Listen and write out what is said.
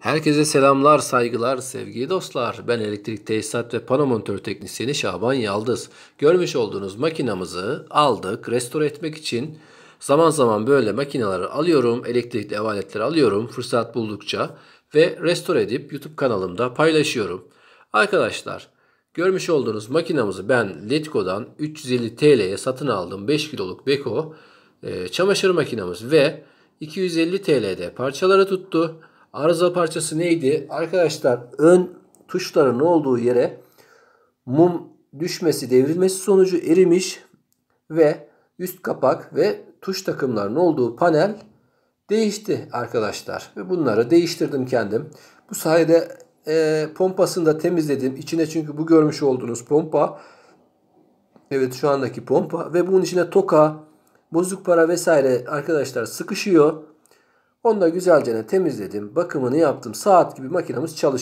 Herkese selamlar, saygılar, sevgili dostlar. Ben elektrik tesisat ve pano monitör teknisyeni Şaban Yaldız. Görmüş olduğunuz makinamızı aldık, restore etmek için zaman zaman böyle makineleri alıyorum, elektrikli ev aletleri alıyorum fırsat buldukça ve restore edip YouTube kanalımda paylaşıyorum. Arkadaşlar, görmüş olduğunuz makinamızı ben Letgo'dan 350 TL'ye satın aldım 5 kiloluk Beko çamaşır makinamız ve 250 TL'de parçaları tuttu. Arıza parçası neydi? Arkadaşlar ön tuşların olduğu yere mum düşmesi, devrilmesi sonucu erimiş ve üst kapak ve tuş takımlarının olduğu panel değişti arkadaşlar. Ve bunları değiştirdim kendim. Bu sayede e, pompasını da temizledim. İçine çünkü bu görmüş olduğunuz pompa. Evet şu andaki pompa. Ve bunun içine toka, bozuk para vesaire arkadaşlar sıkışıyor. Onu da güzelce temizledim. Bakımını yaptım. Saat gibi makinamız çalışıyor.